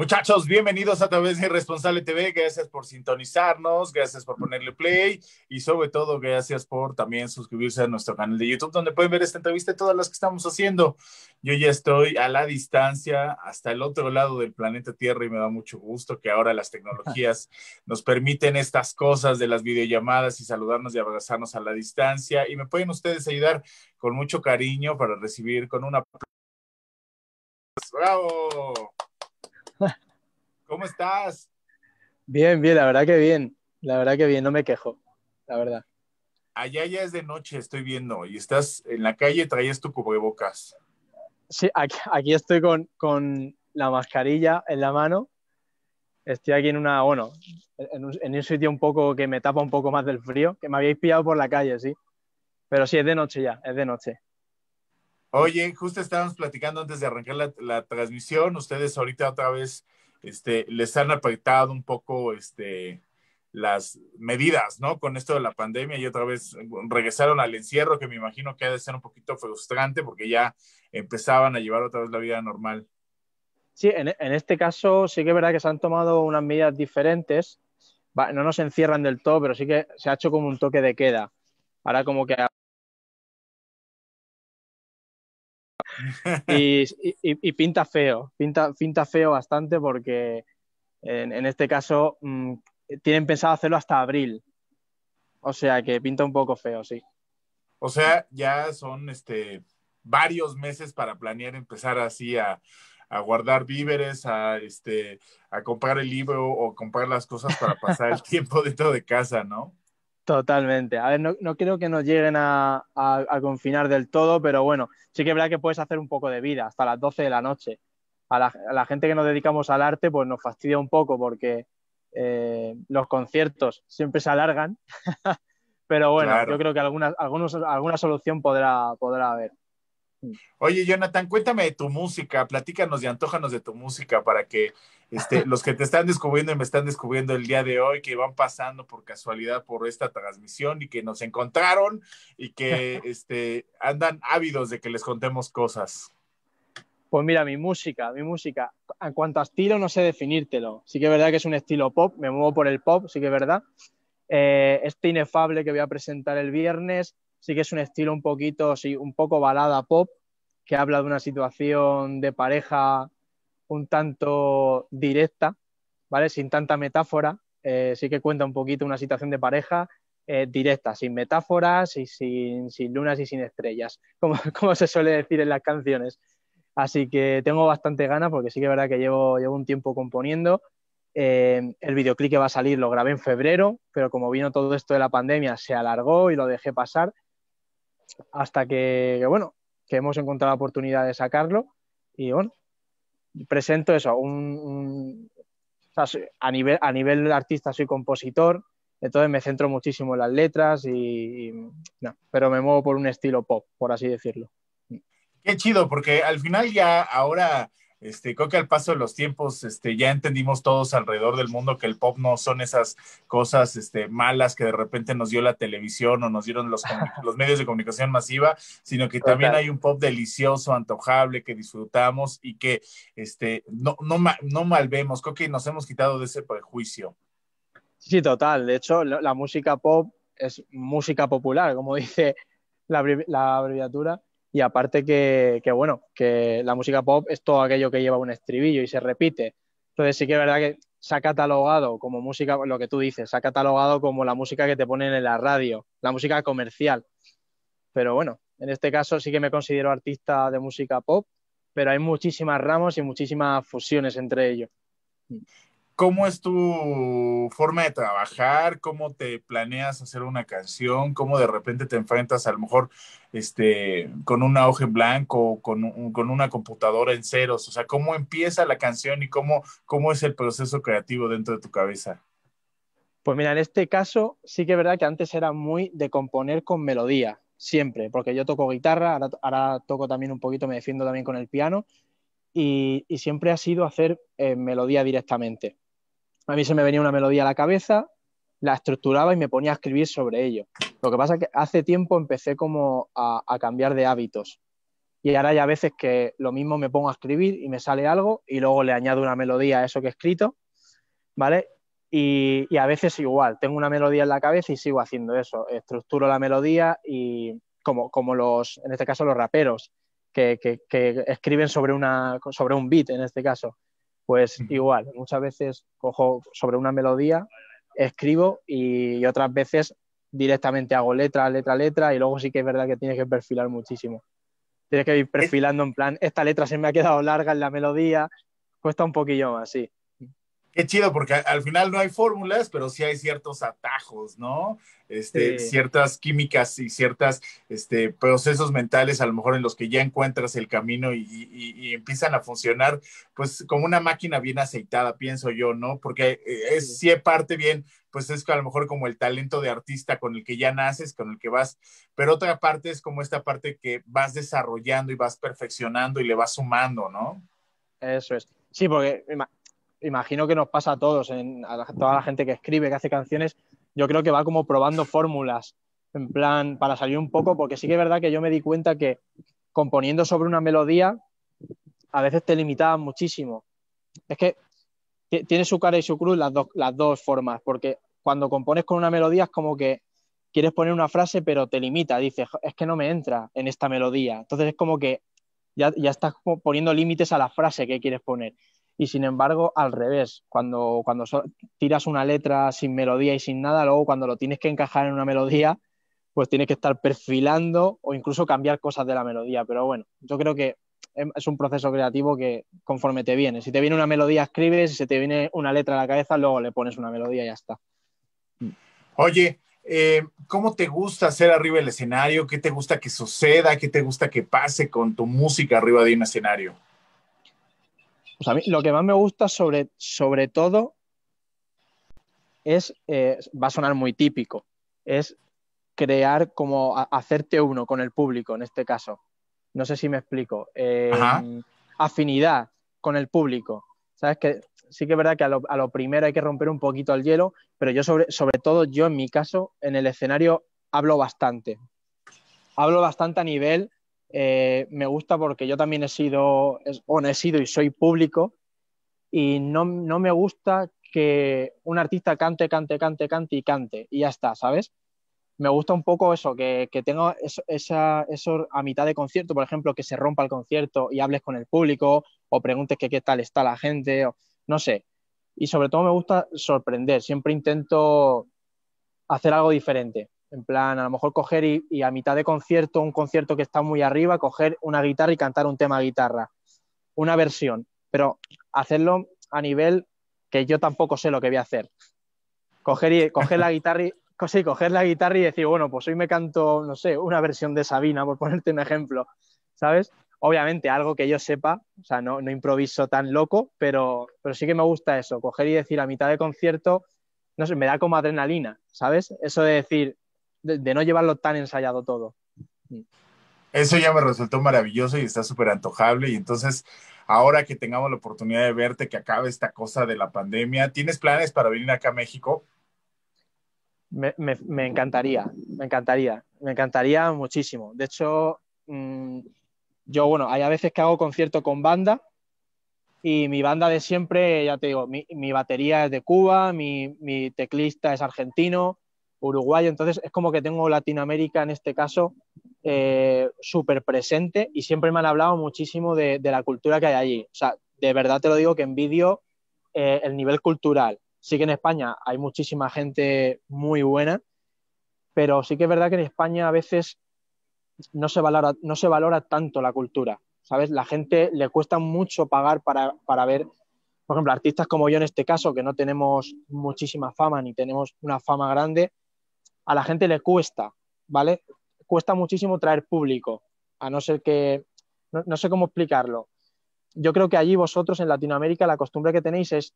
Muchachos, bienvenidos a través de Responsable TV. Gracias por sintonizarnos, gracias por ponerle play y sobre todo gracias por también suscribirse a nuestro canal de YouTube donde pueden ver esta entrevista y todas las que estamos haciendo. Yo ya estoy a la distancia hasta el otro lado del planeta Tierra y me da mucho gusto que ahora las tecnologías nos permiten estas cosas de las videollamadas y saludarnos y abrazarnos a la distancia y me pueden ustedes ayudar con mucho cariño para recibir con una... ¡Bravo! ¿Cómo estás? Bien, bien, la verdad que bien. La verdad que bien, no me quejo, la verdad. Allá ya es de noche, estoy viendo, y estás en la calle, traías tu bocas. Sí, aquí, estoy con, la mascarilla en la mano. Estoy aquí en una, bueno, en un, en un, sitio un poco que me tapa un poco más del frío, que me habéis pillado por la calle, sí. Pero sí, es de noche ya, es de noche. Oye, justo estábamos platicando antes de arrancar la, transmisión. Ustedes ahorita otra vez este, les han apretado un poco este, las medidas, ¿no? Con esto de la pandemia y otra vez regresaron al encierro, que me imagino que ha de ser un poquito frustrante porque ya empezaban a llevar otra vez la vida normal. Sí, en, este caso sí que es verdad que se han tomado unas medidas diferentes. no nos encierran del todo, pero sí que se ha hecho como un toque de queda. Ahora como que y, pinta feo, pinta, pinta feo bastante porque en, este caso mm, tienen pensado hacerlo hasta abril. O sea que pinta un poco feo, sí. O sea, ya son este, varios meses para planear empezar así a, guardar víveres, a, este, a comprar el libro o comprar las cosas para pasar el tiempo dentro de casa, ¿no? Totalmente. A ver, no, no creo que nos lleguen a, confinar del todo, pero bueno, sí que es verdad que puedes hacer un poco de vida hasta las 12 de la noche. A la, gente que nos dedicamos al arte, pues nos fastidia un poco porque eh, los conciertos siempre se alargan, pero bueno, yo creo que alguna, algunos, alguna solución podrá, podrá haber. Oye, Jonathan, cuéntame de tu música, platícanos y antojanos de tu música para que este, los que te están descubriendo y me están descubriendo el día de hoy, que van pasando por casualidad por esta transmisión y que nos encontraron y que este, andan ávidos de que les contemos cosas. Pues mira, mi música, mi música. En cuanto a estilo, no sé definírtelo. Sí que es verdad que es un estilo pop, me muevo por el pop, sí que es verdad. Eh, este inefable que voy a presentar el viernes, sí que es un estilo un poquito, sí, un poco balada pop, que habla de una situación de pareja un tanto directa, ¿vale? Sin tanta metáfora, eh, sí que cuenta un poquito una situación de pareja eh, directa, sin metáforas y sin, sin lunas y sin estrellas, como, como, se suele decir en las canciones. Así que tengo bastante ganas porque sí que es verdad que llevo, llevo un tiempo componiendo. Eh, el videoclip que va a salir lo grabé en febrero, pero como vino todo esto de la pandemia se alargó y lo dejé pasar hasta que, bueno, que hemos encontrado la oportunidad de sacarlo y bueno, presento eso, a, nivel, a nivel artista soy compositor, entonces me centro muchísimo en las letras y, pero me muevo por un estilo pop, por así decirlo. Qué chido, porque al final ya ahora este, creo que al paso de los tiempos este, ya entendimos todos alrededor del mundo que el pop no son esas cosas este, malas que de repente nos dio la televisión o nos dieron los, medios de comunicación masiva, sino que también hay un pop delicioso, antojable, que disfrutamos y que este, no, malvemos. Creo que nos hemos quitado de ese prejuicio. Sí, total. De hecho, la música pop es música popular, como dice la abreviatura y aparte que, bueno, que la música pop es todo aquello que lleva un estribillo y se repite. Entonces sí que es verdad que se ha catalogado como música, lo que tú dices, se ha catalogado como la música que te ponen en la radio, la música comercial. Pero bueno, en este caso sí que me considero artista de música pop, pero hay muchísimas ramas y muchísimas fusiones entre ellos. ¿Cómo es tu forma de trabajar? ¿Cómo te planeas hacer una canción? ¿Cómo de repente te enfrentas a lo mejor este, con una hoja en blanco con, con una computadora en ceros? O sea, ¿cómo empieza la canción y cómo, cómo es el proceso creativo dentro de tu cabeza? Pues mira, en este caso sí que es verdad que antes era muy de componer con melodía, siempre, porque yo toco guitarra, ahora, toco también un poquito, me defiendo también con el piano, y, siempre ha sido hacer eh, melodía directamente a mí se me venía una melodía a la cabeza, la estructuraba y me ponía a escribir sobre ello. Lo que pasa es que hace tiempo empecé como a, cambiar de hábitos. Y ahora ya a veces que lo mismo me pongo a escribir y me sale algo y luego le añado una melodía a eso que he escrito, ¿vale? Y, a veces igual, tengo una melodía en la cabeza y sigo haciendo eso. Estructuro la melodía y como, como los, en este caso los raperos, que, escriben sobre, una, sobre un beat en este caso. Pues igual, muchas veces cojo sobre una melodía, escribo y otras veces directamente hago letra, letra, letra y luego sí que es verdad que tienes que perfilar muchísimo. Tienes que ir perfilando en plan, esta letra se me ha quedado larga en la melodía, cuesta un poquillo más, sí. Qué chido, porque al final no hay fórmulas, pero sí hay ciertos atajos, ¿no? Este, ciertas químicas y ciertos este, procesos mentales, a lo mejor en los que ya encuentras el camino y, empiezan a funcionar, pues como una máquina bien aceitada, pienso yo, ¿no? Porque eh, es, parte bien, pues es a lo mejor como el talento de artista con el que ya naces, con el que vas, pero otra parte es como esta parte que vas desarrollando y vas perfeccionando y le vas sumando, ¿no? Eso es. Sí, porque imagino que nos pasa a todos, en, a, toda la gente que escribe, que hace canciones, yo creo que va como probando fórmulas, en plan, para salir un poco, porque sí que es verdad que yo me di cuenta que componiendo sobre una melodía, a veces te limitaba muchísimo. Es que tiene su cara y su cruz las, las dos formas, porque cuando compones con una melodía es como que quieres poner una frase, pero te limita, dices, es que no me entra en esta melodía. Entonces es como que ya, ya estás poniendo límites a la frase que quieres poner y sin embargo al revés, cuando, cuando tiras una letra sin melodía y sin nada, luego cuando lo tienes que encajar en una melodía, pues tienes que estar perfilando o incluso cambiar cosas de la melodía. Pero bueno, yo creo que em, es un proceso creativo que conforme te viene, si te viene una melodía escribes, si se te viene una letra a la cabeza, luego le pones una melodía y ya está. Oye, eh, ¿cómo te gusta hacer arriba el escenario? ¿Qué te gusta que suceda? ¿Qué te gusta que pase con tu música arriba de un escenario? Pues a mí lo que más me gusta sobre, sobre todo es, eh, va a sonar muy típico, es crear como hacerte uno con el público en este caso. No sé si me explico. Eh, afinidad con el público. Sabes que sí que es verdad que a lo, primero hay que romper un poquito el hielo, pero yo sobre, sobre todo, yo en mi caso, en el escenario hablo bastante. Hablo bastante a nivel eh, me gusta porque yo también he sido, no he sido y soy público y no, me gusta que un artista cante, cante, cante, cante y cante y ya está, ¿sabes? Me gusta un poco eso, que, que tenga eso, eso a mitad de concierto, por ejemplo, que se rompa el concierto y hables con el público o preguntes que qué tal está la gente, o, no sé. Y sobre todo me gusta sorprender, siempre intento hacer algo diferente. En plan, a lo mejor coger y, a mitad de concierto, un concierto que está muy arriba, coger una guitarra y cantar un tema guitarra, una versión, pero hacerlo a nivel que yo tampoco sé lo que voy a hacer. Coger, y, coger la guitarra y, coger la guitarra y decir, bueno, pues hoy me canto, no sé, una versión de Sabina, por ponerte un ejemplo, ¿sabes? Obviamente algo que yo sepa, o sea, no, no improviso tan loco, pero, pero sí que me gusta eso, coger y decir a mitad de concierto, no sé, me da como adrenalina, ¿sabes? Eso de decir, de, no llevarlo tan ensayado todo. Eso ya me resultó maravilloso y está súper antojable. Y entonces, ahora que tengamos la oportunidad de verte, que acabe esta cosa de la pandemia, ¿tienes planes para venir acá a México? Me, encantaría, me encantaría, me encantaría muchísimo. De hecho, mm, yo, bueno, hay a veces que hago concierto con banda y mi banda de siempre, ya te digo, mi, batería es de Cuba, mi, mi teclista es argentino, uruguayo. Entonces es como que tengo Latinoamérica en este caso eh, súper presente y siempre me han hablado muchísimo de, la cultura que hay allí. O sea, de verdad te lo digo que envidio eh, el nivel cultural. Sí que en España hay muchísima gente muy buena, pero sí que es verdad que en España a veces no se valora, no se valora tanto la cultura. ¿Sabes? La gente le cuesta mucho pagar para, para ver por ejemplo, artistas como yo en este caso, que no tenemos muchísima fama ni tenemos una fama grande, a la gente le cuesta, ¿vale? Cuesta muchísimo traer público, a no ser que, no, sé cómo explicarlo. Yo creo que allí vosotros en Latinoamérica la costumbre que tenéis es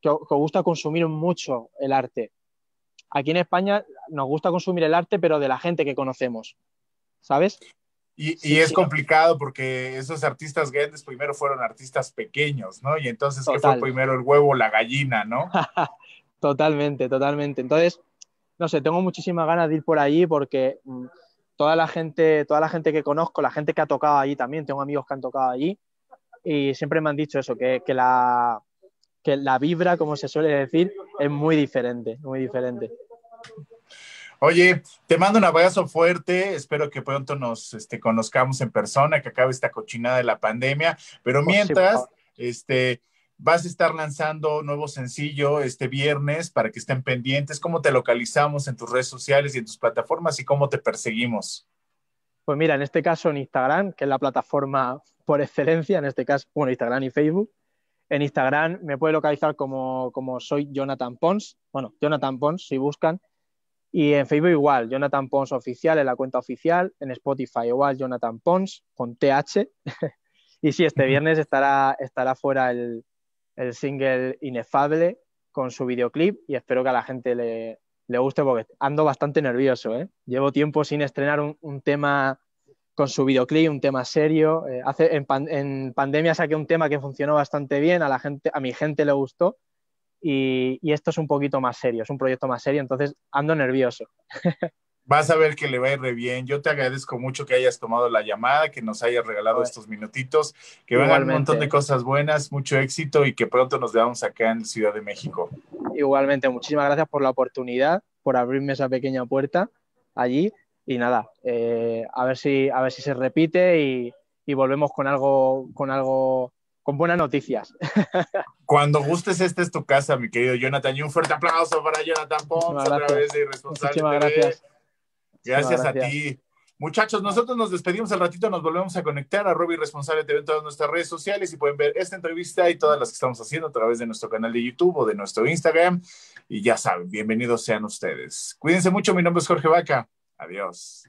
que, os gusta consumir mucho el arte. Aquí en España nos gusta consumir el arte, pero de la gente que conocemos, ¿sabes? Y, es complicado porque esos artistas grandes primero fueron artistas pequeños, ¿no? Y entonces, ¿qué fue primero el huevo la gallina, no? totalmente, totalmente. Entonces, no sé, tengo muchísimas ganas de ir por allí porque mm, toda la gente, toda la gente que conozco, la gente que ha tocado allí también, tengo amigos que han tocado allí y siempre me han dicho eso, que, la, que la vibra, como se suele decir, es muy diferente, muy diferente. Oye, te mando un abrazo fuerte. Espero que pronto nos este, conozcamos en persona, que acabe esta cochinada de la pandemia. Pero mientras, este, Vas a estar lanzando nuevo sencillo este viernes para que estén pendientes. ¿Cómo te localizamos en tus redes sociales y en tus plataformas y cómo te perseguimos? Pues mira, en este caso en Instagram, que es la plataforma por excelencia, en este caso, bueno, Instagram y Facebook. En Instagram me puede localizar como, soy Jonathan Pons, bueno, Jonathan Pons si buscan. Y en Facebook igual, Jonathan Pons oficial, en la cuenta oficial. En Spotify igual, Jonathan Pons con TH. y sí, este viernes estará, estará fuera el, el single Inefable con su videoclip y espero que a la gente le, guste porque ando bastante nervioso. ¿eh? Llevo tiempo sin estrenar un, tema con su videoclip, un tema serio. Eh, hace, en, en, pandemia saqué un tema que funcionó bastante bien, a, la gente, a mi gente le gustó y, y esto es un poquito más serio, es un proyecto más serio, entonces ando nervioso. Vas a ver que le va a ir re bien. Yo te agradezco mucho que hayas tomado la llamada, que nos hayas regalado pues, estos minutitos, que vengan un montón de cosas buenas, mucho éxito y que pronto nos veamos acá en Ciudad de México. Igualmente, muchísimas gracias por la oportunidad, por abrirme esa pequeña puerta allí y nada, eh, a, ver si, a ver si se repite y, y volvemos con algo, con algo con buenas noticias. Cuando gustes, esta es tu casa, mi querido Jonathan. Y un fuerte aplauso para Jonathan Pons, otra vez de Irresponsable. Muchísimas gracias. Gracias, a ti. Muchachos, nosotros nos despedimos al ratito, nos volvemos a conectar a Robbie Responsable TV en todas nuestras redes sociales y pueden ver esta entrevista y todas las que estamos haciendo a través de nuestro canal de YouTube o de nuestro Instagram. Y ya saben, bienvenidos sean ustedes. Cuídense mucho, mi nombre es Jorge Vaca. Adiós.